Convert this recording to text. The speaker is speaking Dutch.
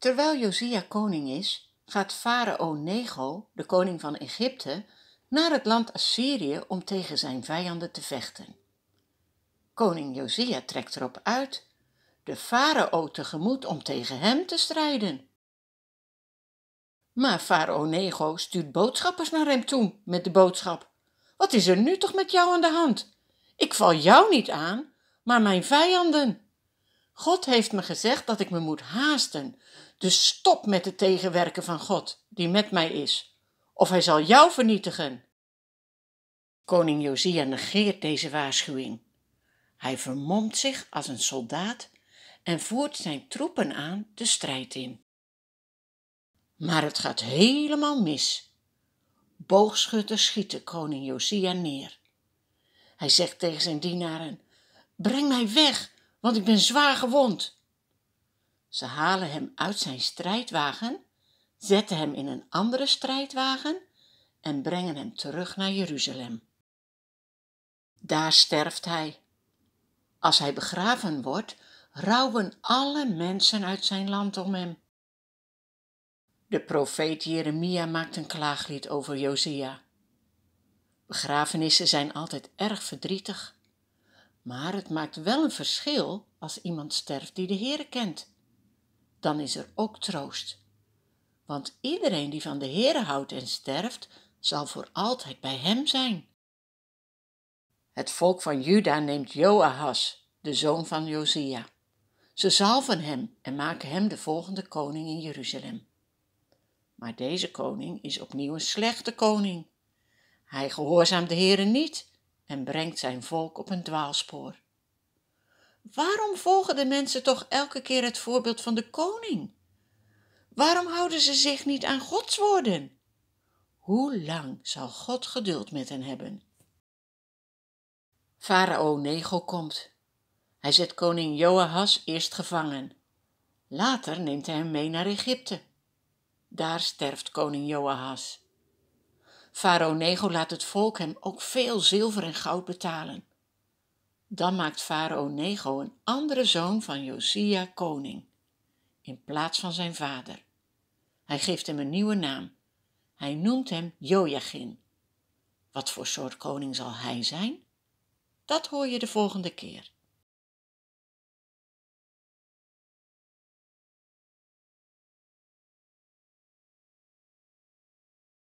Terwijl Josia koning is, gaat farao Nego, de koning van Egypte, naar het land Assyrië om tegen zijn vijanden te vechten. Koning Josia trekt erop uit de farao tegemoet om tegen hem te strijden. Maar farao Nego stuurt boodschappers naar hem toe met de boodschap: Wat is er nu toch met jou aan de hand? Ik val jou niet aan, maar mijn vijanden. God heeft me gezegd dat ik me moet haasten. Dus stop met het tegenwerken van God, die met mij is, of hij zal jou vernietigen. Koning Josia negeert deze waarschuwing. Hij vermomt zich als een soldaat en voert zijn troepen aan de strijd in. Maar het gaat helemaal mis. Boogschutters schieten koning Josia neer. Hij zegt tegen zijn dienaren: Breng mij weg, want ik ben zwaar gewond. Ze halen hem uit zijn strijdwagen, zetten hem in een andere strijdwagen en brengen hem terug naar Jeruzalem. Daar sterft hij. Als hij begraven wordt, rouwen alle mensen uit zijn land om hem. De profeet Jeremia maakt een klaaglied over Josia. Begrafenissen zijn altijd erg verdrietig. Maar het maakt wel een verschil als iemand sterft die de Heere kent. Dan is er ook troost. Want iedereen die van de Heere houdt en sterft, zal voor altijd bij hem zijn. Het volk van Juda neemt Joahas, de zoon van Josia. Ze zalven hem en maken hem de volgende koning in Jeruzalem. Maar deze koning is opnieuw een slechte koning. Hij gehoorzaamt de Heere niet en brengt zijn volk op een dwaalspoor. Waarom volgen de mensen toch elke keer het voorbeeld van de koning? Waarom houden ze zich niet aan Gods woorden? Hoe lang zal God geduld met hen hebben? Farao Nego komt. Hij zet koning Joahas eerst gevangen. Later neemt hij hem mee naar Egypte. Daar sterft koning Joahas. Farao Nego laat het volk hem ook veel zilver en goud betalen. Dan maakt Farao Nego een andere zoon van Josia koning, in plaats van zijn vader. Hij geeft hem een nieuwe naam. Hij noemt hem Joachim. Wat voor soort koning zal hij zijn? Dat hoor je de volgende keer.